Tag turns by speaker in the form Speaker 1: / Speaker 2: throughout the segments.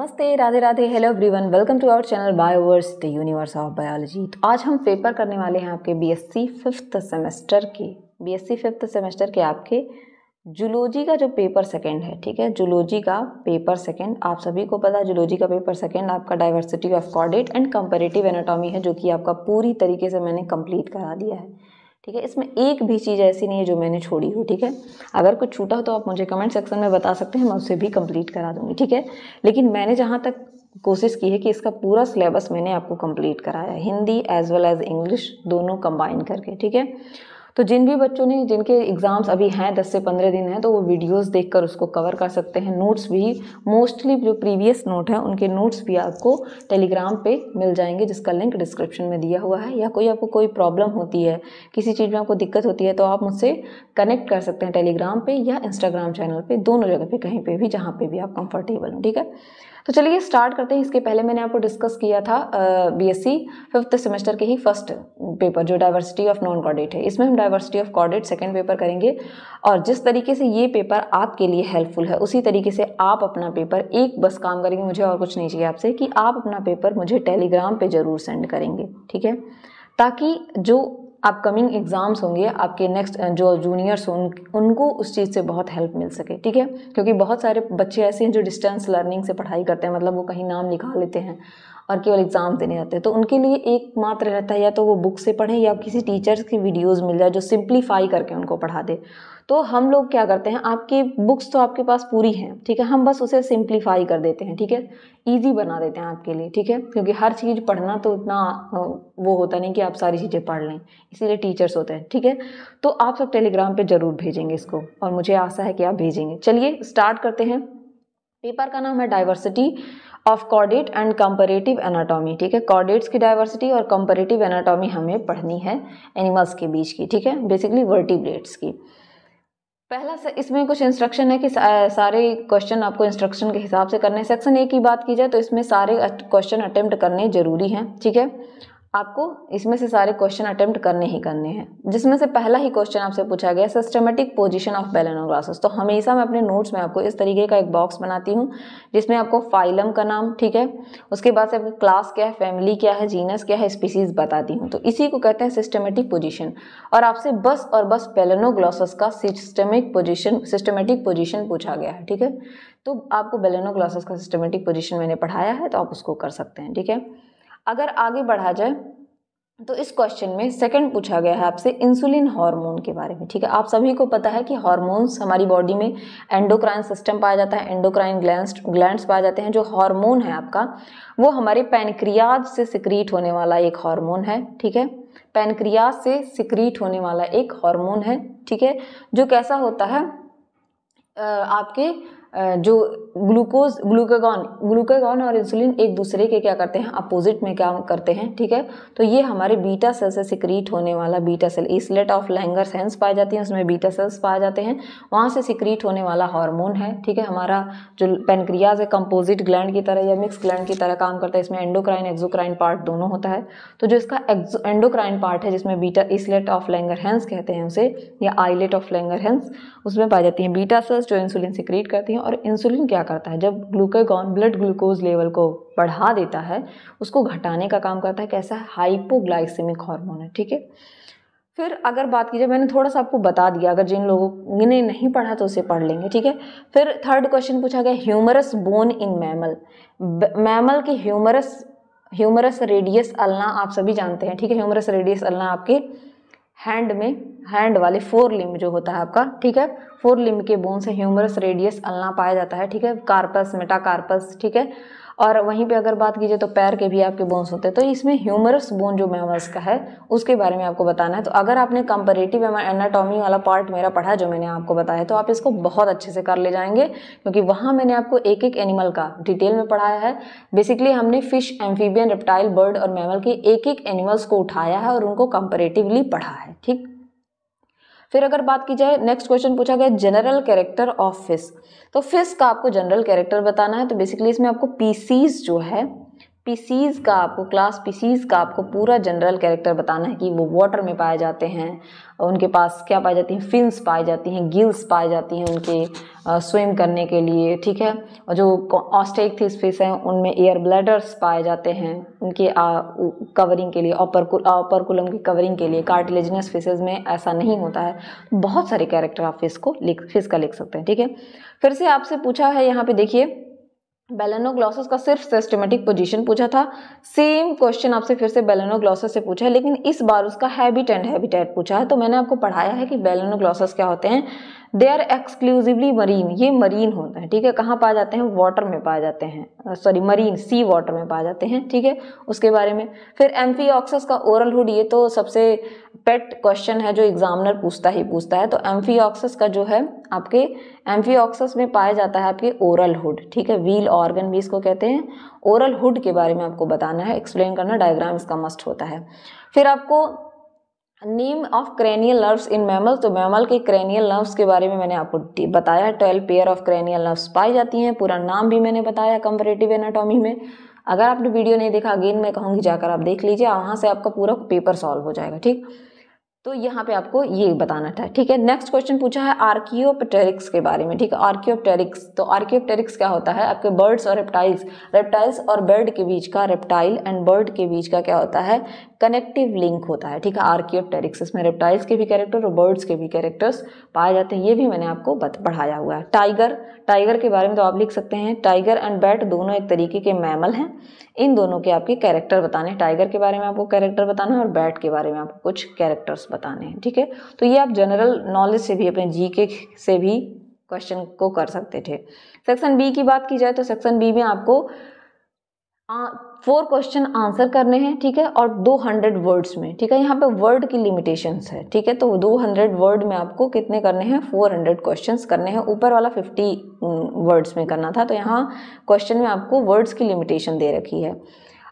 Speaker 1: नमस्ते Radhe Radhe hello everyone welcome to our channel Bioverse the universe of biology तो आज हम पेपर करने वाले हैं आपके बीएससी फिफ्थ सेमेस्टर के बीएससी फिफ्थ सेमेस्टर के आपके जुलोजी का जो पेपर सेकंड है ठीक है जुलोजी का पेपर सेकंड आप सभी को पता है जुलोजी का पेपर सेकंड आपका diversity of chordate and comparative anatomy है जो कि आपका पूरी तरीके से मैंने कंप्लीट करा दिया है ठीक है इसमें एक भी चीज़ ऐसी नहीं है जो मैंने छोड़ी हो ठीक है अगर कुछ छूटा हो तो आप मुझे कमेंट सेक्शन में बता सकते हैं मैं उसे भी कंप्लीट करा दूंगी ठीक है लेकिन मैंने जहाँ तक कोशिश की है कि इसका पूरा सिलेबस मैंने आपको कंप्लीट कराया Hindi as well as English दोनों कंबाइन करके ठीक है तो जिन भी बच्चों ने जिनके एग्ज़ाम्स अभी हैं दस से पंद्रह दिन हैं तो वो वीडियोस देखकर उसको कवर कर सकते हैं नोट्स भी मोस्टली जो प्रीवियस नोट हैं उनके नोट्स भी आपको टेलीग्राम पे मिल जाएंगे जिसका लिंक डिस्क्रिप्शन में दिया हुआ है या कोई आपको कोई प्रॉब्लम होती है किसी चीज़ में आपको दिक्कत होती है तो आप मुझसे कनेक्ट कर सकते हैं टेलीग्राम पर या इंस्टाग्राम चैनल पर दोनों जगह पर कहीं पर भी जहाँ पर भी आप कंफर्टेबल हो ठीक है तो चलिए स्टार्ट करते हैं इसके पहले मैंने आपको डिस्कस किया था बीएससी फिफ्थ सेमेस्टर के ही फर्स्ट पेपर जो डाइवर्सिटी ऑफ नॉन कॉर्डेट है इसमें हम diversity of chordate second paper करेंगे और जिस तरीके से ये पेपर आपके लिए हेल्पफुल है उसी तरीके से आप अपना पेपर एक बस काम करेंगे मुझे और कुछ नहीं चाहिए आपसे कि आप अपना पेपर मुझे टेलीग्राम पर ज़रूर सेंड करेंगे ठीक है ताकि जो अपकमिंग एग्ज़ाम्स होंगे आपके नेक्स्ट जो जूनियर्स हों उनको उस चीज़ से बहुत हेल्प मिल सके ठीक है क्योंकि बहुत सारे बच्चे ऐसे हैं जो डिस्टेंस लर्निंग से पढ़ाई करते हैं मतलब वो कहीं नाम लिखा लेते हैं और केवल एग्ज़ाम देने आते हैं तो उनके लिए एकमात्र रहता है या तो वो बुक से पढ़ें या किसी टीचर्स की वीडियोज़ मिल जाए जो सिंप्लीफाई करके उनको पढ़ा दे तो हम लोग क्या करते हैं आपकी बुक्स तो आपके पास पूरी हैं ठीक है हम बस उसे सिंप्लीफाई कर देते हैं ठीक है ईजी बना देते हैं आपके लिए ठीक है क्योंकि हर चीज़ पढ़ना तो इतना वो होता नहीं कि आप सारी चीज़ें पढ़ लें इसीलिए टीचर्स होते हैं ठीक है तो आप सब टेलीग्राम पर ज़रूर भेजेंगे इसको और मुझे आशा है कि आप भेजेंगे चलिए स्टार्ट करते हैं पेपर का नाम है diversity of chordate and comparative anatomy ठीक है कॉर्डेट्स की डाइवर्सिटी और कंपेरेटिव एनाटॉमी हमें पढ़नी है एनिमल्स के बीच की ठीक है बेसिकली वर्टिब्रेट्स की पहला से इसमें कुछ इंस्ट्रक्शन है कि सारे क्वेश्चन आपको इंस्ट्रक्शन के हिसाब से करने सेक्शन ए की बात की जाए तो इसमें सारे क्वेश्चन अटेम्प्ट करने जरूरी हैं ठीक है आपको इसमें से सारे क्वेश्चन अटेम्प्ट करने ही करने हैं जिसमें से पहला ही क्वेश्चन आपसे पूछा गया सिस्टमेटिक पोजीशन ऑफ बेलेनोग्रासस तो हमेशा मैं अपने नोट्स में आपको इस तरीके का एक बॉक्स बनाती हूँ जिसमें आपको फाइलम का नाम ठीक है उसके बाद से आपकी क्लास क्या है फैमिली क्या है जीनस क्या है स्पीसीज बताती हूँ तो इसी को कहते हैं सिस्टमेटिक पोजिशन और आपसे बस और बस बेलेनोग्लासस का सिस्टमिक पोजिशन सिस्टमेटिक पोजिशन पूछा गया है ठीक है तो आपको बेलेनोग्लासस का सिस्टमेटिक पोजिशन मैंने पढ़ाया है तो आप उसको कर सकते हैं ठीक है अगर आगे बढ़ा जाए तो इस क्वेश्चन में सेकंड पूछा गया है आपसे इंसुलिन हार्मोन के बारे में ठीक है आप सभी को पता है कि हार्मोन्स हमारी बॉडी में एंडोक्राइन सिस्टम पाया जाता है एंडोक्राइन ग्लैंड ग्लैंड्स पाए जाते हैं जो हार्मोन है आपका वो हमारे पैनक्रियाज से सिक्रीट होने वाला एक हार्मोन है ठीक है पैनक्रियाज से सिक्रीट होने वाला एक हार्मोन है ठीक है जो कैसा होता है आपके जो ग्लूकोज ग्लूकागॉन ग्लूकागन और इंसुलिन एक दूसरे के क्या करते हैं अपोजिट में क्या करते हैं ठीक है तो ये हमारे बीटा सेल से सिक्रीट होने वाला beta cell islet of Langerhans पाए जाती हैं उसमें बीटा सेल्स पाए जाते हैं वहाँ से सिक्रीट होने वाला हार्मोन है ठीक है हमारा जो पेनक्रियाज है कंपोजिट ग्लैंड की तरह या मिक्स ग्लैंड की तरह काम करता है इसमें एंडोक्राइन एक्जोक्राइन पार्ट दोनों होता है तो जो इसका एंडोक्राइन पार्ट है जिसमें beta islet of Langerhans कहते हैं उसे या आईलेट ऑफ लैंगर हैंस उसमें पाई जाती हैं बीटा सेल्स जो इंसुलिन सिक्रीट करती हैं और इंसुलिन क्या करता है जब ग्लूकोगॉन ब्लड ग्लूकोज लेवल को बढ़ा देता है उसको घटाने का काम करता है कैसा है हाइपोग्लाइसेमिक हार्मोन है ठीक है फिर अगर बात की जाए मैंने थोड़ा सा आपको बता दिया अगर जिन लोगों ने नहीं पढ़ा तो उसे पढ़ लेंगे ठीक है फिर थर्ड क्वेश्चन पूछा गया humerus bone in mammal mammal की ह्यूमरस ह्यूमरस रेडियस अलना आप सभी जानते हैं ठीक है ह्यूमरस रेडियस अलना आपके हैंड में हैंड वाले फोर लिम्ब जो होता है आपका ठीक है फोर लिम्ब के बोन से ह्यूमरस रेडियस अलना पाया जाता है ठीक है कार्पस मेटाकार्पस ठीक है और वहीं पे अगर बात की जाए तो पैर के भी आपके बोन्स होते हैं तो इसमें ह्यूमरस बोन जो मैमल्स का है उसके बारे में आपको बताना है तो अगर आपने कंपेरेटिव एनाटॉमी वाला पार्ट मेरा पढ़ा जो मैंने आपको बताया तो आप इसको बहुत अच्छे से कर ले जाएंगे क्योंकि वहाँ मैंने आपको एक एक एनिमल का डिटेल में पढ़ाया है बेसिकली हमने फिश एम्फीबियन रेप्टाइल बर्ड और मैमल के एक एक एनिमल्स को उठाया है और उनको कंपेरेटिवली पढ़ा है ठीक फिर अगर बात की जाए नेक्स्ट क्वेश्चन पूछा गया जनरल कैरेक्टर ऑफ फिस तो फिस का आपको जनरल कैरेक्टर बताना है तो बेसिकली इसमें आपको पीसीज जो है पीसीज का आपको क्लास पीसीज का आपको पूरा जनरल कैरेक्टर बताना है कि वो वाटर में पाए जाते हैं उनके पास क्या पाई जाती हैं फिन्स पाए जाती हैं गिल्स पाए जाती हैं उनके स्विम करने के लिए ठीक है और जो ऑस्टेक थी फिश हैं उनमें एयर ब्लैडर्स पाए जाते हैं उनके आ, कवरिंग के लिए ऑपरकुल ऑपरकुलम की कवरिंग के लिए कार्टिलेजनस फिशेज में ऐसा नहीं होता है बहुत सारे कैरेक्टर आप फिस को लिख फिस का लिख सकते हैं ठीक है फिर से आपसे पूछा है यहाँ पर देखिए बेलेनोग्लॉसिस का सिर्फ सिस्टमेटिक पोजीशन पूछा था सेम क्वेश्चन आपसे फिर से बेलेनोग्लॉसिस से पूछा है लेकिन इस बार उसका हैबिट एंड हैबिटेट पूछा है तो मैंने आपको पढ़ाया है कि बेलेनोग्लॉसिस क्या होते हैं दे आर एक्सक्लूसिवली मरीन ये मरीन होता है ठीक है कहाँ पाए जाते हैं वाटर में पाए जाते हैं सॉरी मरीन सी वाटर में पाए जाते हैं ठीक है उसके बारे में फिर ऑक्सस का ओरल हुड ये तो सबसे पेट क्वेश्चन है जो एग्जामिनर पूछता ही पूछता है तो ऑक्सस का जो है आपके ऑक्सस में पाया जाता है आपके ओरल हुड ठीक है व्हील ऑर्गन भी इसको कहते हैं ओरल हुड के बारे में आपको बताना है एक्सप्लेन करना डायग्राम इसका मस्ट होता है फिर आपको name of cranial nerves in mammal तो मैमल के क्रेनियल नर्व्स के बारे में मैंने आपको बताया twelve pair of cranial nerves पाई जाती हैं पूरा नाम भी मैंने बताया कंपेरेटिव एनाटॉमी में अगर आपने वीडियो नहीं देखा अगेन मैं कहूँगी जाकर आप देख लीजिए वहाँ से आपका पूरा पेपर सॉल्व हो जाएगा ठीक तो यहाँ पे आपको ये बताना था ठीक है नेक्स्ट क्वेश्चन पूछा है आर्कियोपटेरिक्स के बारे में ठीक है आर्कियोपटेरिक्स तो आर्कियोपटेरिक्स क्या होता है आपके बर्ड्स और रेप्टाइल्स रेप्टाइल्स और बर्ड के बीच का रेप्टाइल एंड बर्ड के बीच का क्या होता है कनेक्टिव लिंक होता है ठीक है आर्कियोपटेरिक्स इसमें रेप्टाइल्स के भी कैरेक्टर और बर्ड्स के भी कैरेक्टर्स पाए जाते हैं ये भी मैंने आपको पढ़ाया हुआ है टाइगर टाइगर के बारे में तो आप लिख सकते हैं टाइगर एंड बैट दोनों एक तरीके के मैमल हैं इन दोनों के आपके कैरेक्टर बताने टाइगर के बारे में आपको कैरेक्टर बताना है और बैट के बारे में आपको कुछ कैरेक्टर्स बताने हैं ठीक है तो ये आप जनरल नॉलेज से भी अपने जी से भी क्वेश्चन को कर सकते थे सेक्शन बी की बात की जाए तो सेक्शन बी में आपको फोर क्वेश्चन आंसर करने हैं ठीक है और 200 वर्ड्स में ठीक है यहाँ पे वर्ड की लिमिटेशंस है ठीक है तो 200 वर्ड में आपको कितने करने हैं 400 क्वेश्चंस करने हैं ऊपर वाला 50 वर्ड्स में करना था तो यहाँ क्वेश्चन में आपको वर्ड्स की लिमिटेशन दे रखी है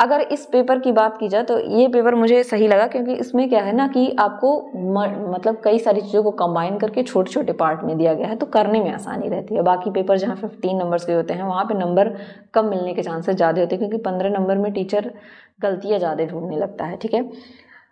Speaker 1: अगर इस पेपर की बात की जाए तो ये पेपर मुझे सही लगा क्योंकि इसमें क्या है ना कि आपको म, मतलब कई सारी चीज़ों को कंबाइन करके छोटे छोटे पार्ट में दिया गया है तो करने में आसानी रहती है बाकी पेपर जहाँ फिफ्टीन नंबर्स के होते हैं वहाँ पे नंबर कम मिलने के चांसेस ज़्यादा होते हैं क्योंकि पंद्रह नंबर में टीचर गलतियाँ ज़्यादा ढूंढने लगता है ठीक है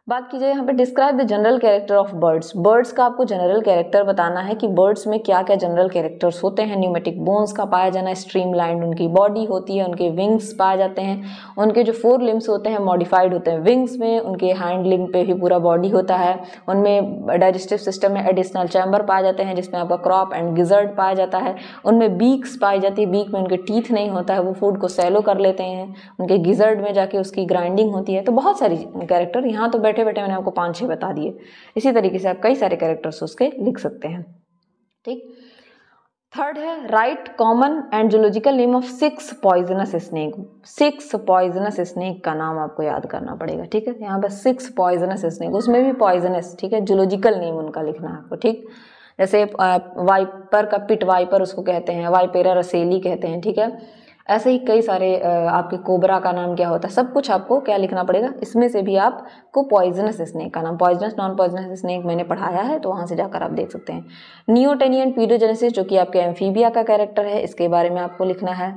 Speaker 1: बात की जाए यहाँ पे describe the general character of birds birds का आपको जनरल कैरेक्टर बताना है कि बर्ड्स में क्या क्या जनरल कैरेक्टर्स होते हैं न्यूमेटिक बोन्स का पाया जाना स्ट्रीम लाइन उनकी बॉडी होती है उनके विंग्स पाए जाते हैं उनके जो फोर लिम्स होते हैं मॉडिफाइड होते हैं विंग्स में उनके हैंड लिम पे भी पूरा बॉडी होता है उनमें डाइजेस्टिव सिस्टम में एडिशनल चैम्बर पाए जाते हैं जिसमें आपका क्रॉप एंड गिजर्ड पाया जाता है उनमें बीक्स पाई जाती है बीक में उनके टीथ नहीं होता है वो फूड को सैलो कर लेते हैं उनके गिजर्ड में जाके उसकी ग्राइंडिंग होती है तो बहुत सारी कैरेक्टर यहाँ तो बैठे बैठे मैंने आपको पाँच छः बता दिए इसी तरीके से आप कई सारे कैरेक्टर्स उसके लिख सकते हैं ठीक थर्ड है write common and zoological name of six poisonous snake six poisonous snake का नाम आपको याद करना पड़ेगा ठीक है यहाँ पर सिक्स पॉइजनस स्नेक उसमें भी पॉइजनस ठीक है जोलॉजिकल नेम उनका लिखना है आपको ठीक जैसे वाइपर का पिट वाइपर उसको कहते हैं वाइपेरा रसेली कहते हैं ठीक है ऐसे ही कई सारे आपके कोबरा का नाम क्या होता है सब कुछ आपको क्या लिखना पड़ेगा इसमें से भी आपको पॉइजनस स्नेक का नाम पॉइजनस नॉन पॉइजनस स्नेक मैंने पढ़ाया है तो वहाँ से जाकर आप देख सकते हैं न्यूटेनियन पीडोजेनेसिस जो कि आपके एम्फीबिया का कैरेक्टर है इसके बारे में आपको लिखना है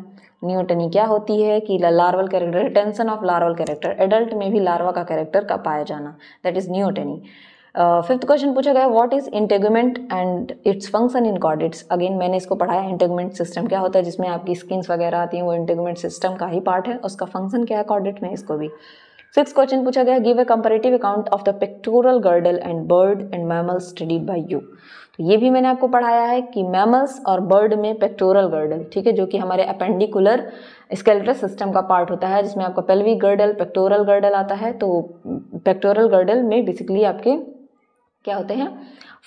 Speaker 1: न्यूटनी क्या होती है कि larval character retention of larval character adult में भी लार्वा का कैरेक्टर का पाया जाना that is neoteny fifth question पूछा गया what is integument and its function in chordates again मैंने इसको पढ़ाया इंटेगमेंट सिस्टम क्या होता है जिसमें आपकी स्किन्स वगैरह आती हैं वो इंटेगमेंट सिस्टम का ही पार्ट है उसका फंक्शन क्या है कॉर्डिट में इसको भी सिक्स क्वेश्चन पूछा गया give a comparative account of the pectoral girdle and bird and mammals studied by you तो ये भी मैंने आपको पढ़ाया है कि मैमल्स और बर्ड में पेक्टोरल गर्डल ठीक है जो कि हमारे अपेंडिकुलर स्केलेटल सिस्टम का पार्ट होता है जिसमें आपका पेल्वी गर्डल पेक्टोरल गर्डल आता है तो पेक्टोरल गर्डल में बेसिकली आपके क्या होते हैं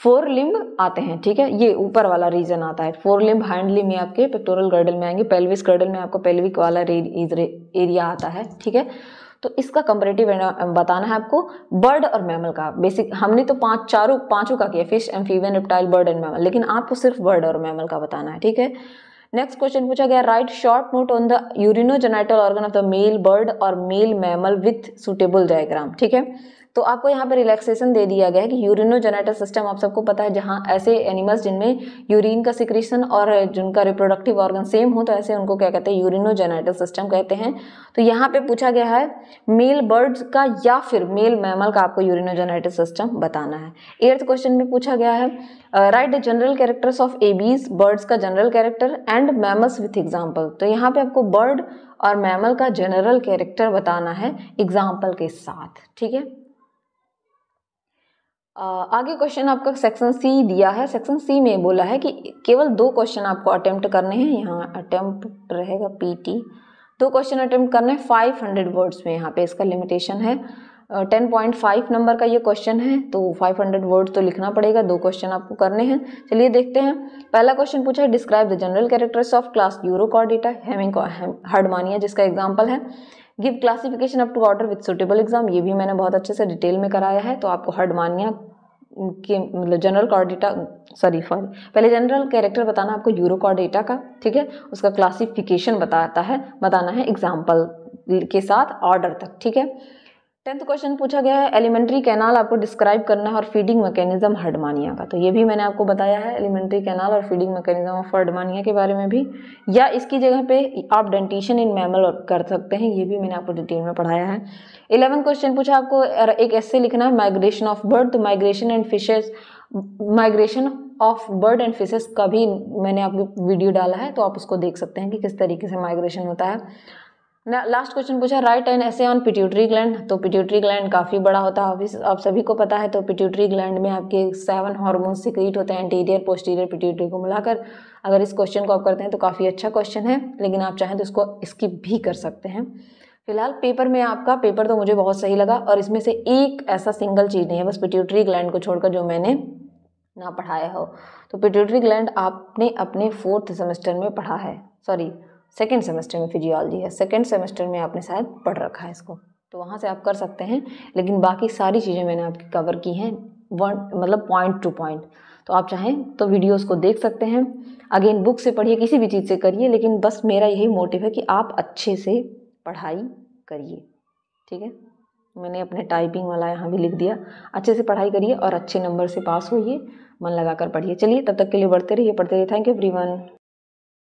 Speaker 1: फोर लिम्ब आते हैं ठीक है ये ऊपर वाला रीजन आता है फोर लिम्ब हैंड लिम्ब आपके पेक्टोरल गर्डल में आएंगे पेल्विस गर्डल में आपको पेल्विक वाला एरिया आता है ठीक है तो इसका कंपेरेटिव बताना है आपको बर्ड और मैमल का बेसिक हमने तो पांच चारों पांचों का किया fish amphibian reptile bird and mammal लेकिन आपको सिर्फ बर्ड और मैमल का बताना है ठीक है नेक्स्ट क्वेश्चन पूछा गया write short note on the urinogenital organ of the male bird और male mammal with suitable diagram ठीक है तो आपको यहाँ पर रिलैक्सेशन दे दिया गया है कि यूरिनोजेनेटर सिस्टम आप सबको पता है जहाँ ऐसे एनिमल्स जिनमें यूरिन का सिक्रेशन और जिनका रिप्रोडक्टिव ऑर्गन सेम हो तो ऐसे उनको क्या कहते हैं यूरिनोजेनेटर सिस्टम कहते हैं तो यहाँ पे पूछा गया है मेल बर्ड्स का या फिर मेल मैमल का आपको यूरिनोजेनेटर सिस्टम बताना है एर्थ क्वेश्चन में पूछा गया है write the general characters of Aves birds का general character and mammals with example तो यहाँ पे आपको बर्ड और मैमल का जनरल कैरेक्टर बताना है एग्जाम्पल के साथ ठीक है आगे क्वेश्चन आपका सेक्शन सी दिया है सेक्शन सी में बोला है कि केवल दो क्वेश्चन आपको अटेम्प्ट करने हैं यहाँ अटेम्प्ट रहेगा पीटी दो क्वेश्चन अटेम्प्ट करने हैं फाइव हंड्रेड वर्ड्स में यहाँ पे इसका लिमिटेशन है टेन पॉइंट फाइव नंबर का ये क्वेश्चन है तो फाइव हंड्रेड वर्ड्स तो लिखना पड़ेगा दो क्वेश्चन आपको करने हैं चलिए देखते हैं पहला क्वेश्चन पूछा है describe the general characters of class Chordata हेमिंग हर्डमानिया जिसका एग्जाम्पल है give classification up to order with suitable exam ये भी मैंने बहुत अच्छे से डिटेल में कराया है तो आपको हर्डमानिया के मतलब जनरल कॉर्डेटा सॉरी फॉर पहले जनरल कैरेक्टर बताना आपको यूरो कॉर्डेटा का ठीक है उसका क्लासिफिकेशन बताता है बताना है एग्जाम्पल के साथ ऑर्डर तक ठीक है टेंथ क्वेश्चन पूछा गया है एलिमेंट्री कैनाल आपको डिस्क्राइब करना है और फीडिंग मैकेनिज्म हर्डमानिया का तो ये भी मैंने आपको बताया है एलिमेंट्री कैनाल और फीडिंग मैकेनिज्म ऑफ हर्डमानिया के बारे में भी या इसकी जगह पे आप डेंटिशन इन मैमल कर सकते हैं ये भी मैंने आपको डिटेल में पढ़ाया है इलेवन क्वेश्चन पूछा आपको एक ऐसे लिखना है माइग्रेशन ऑफ बर्ड तो migration and fishes migration of bird and fishes का भी मैंने आपको वीडियो डाला है तो आप उसको देख सकते हैं कि किस तरीके से माइग्रेशन होता है लास्ट क्वेश्चन पूछा write an essay on pituitary gland तो पिट्यूटरी ग्लैंड काफ़ी बड़ा होता है आप सभी को पता है तो पिट्यूटरी ग्लैंड में आपके सेवन हार्मोन सिक्रीट होते हैं एंटीरियर पोस्टीरियर पिट्यूटरी को मिलाकर अगर इस क्वेश्चन को आप करते हैं तो काफ़ी अच्छा क्वेश्चन है लेकिन आप चाहें तो इसको स्किप भी कर सकते हैं फिलहाल पेपर में आपका पेपर तो मुझे बहुत सही लगा और इसमें से एक ऐसा सिंगल चीज़ नहीं है बस पिट्यूटरी ग्लैंड को छोड़कर जो मैंने ना पढ़ाया हो तो पिट्यूटरी ग्लैंड आपने अपने फोर्थ सेमेस्टर में पढ़ा है सॉरी सेकेंड सेमेस्टर में फिजियोलॉजी है सेकेंड सेमेस्टर में आपने शायद पढ़ रखा है इसको तो वहाँ से आप कर सकते हैं लेकिन बाकी सारी चीज़ें मैंने आपकी कवर की हैं वन मतलब पॉइंट टू पॉइंट तो आप चाहें तो वीडियोस को देख सकते हैं अगेन बुक से पढ़िए किसी भी चीज़ से करिए लेकिन बस मेरा यही मोटिव है कि आप अच्छे से पढ़ाई करिए ठीक है मैंने अपने टाइपिंग वाला यहाँ भी लिख दिया अच्छे से पढ़ाई करिए और अच्छे नंबर से पास होइए मन लगाकर पढ़िए चलिए तब तक के लिए बढ़ते रहिए पढ़ते रहिए थैंक यू एवरी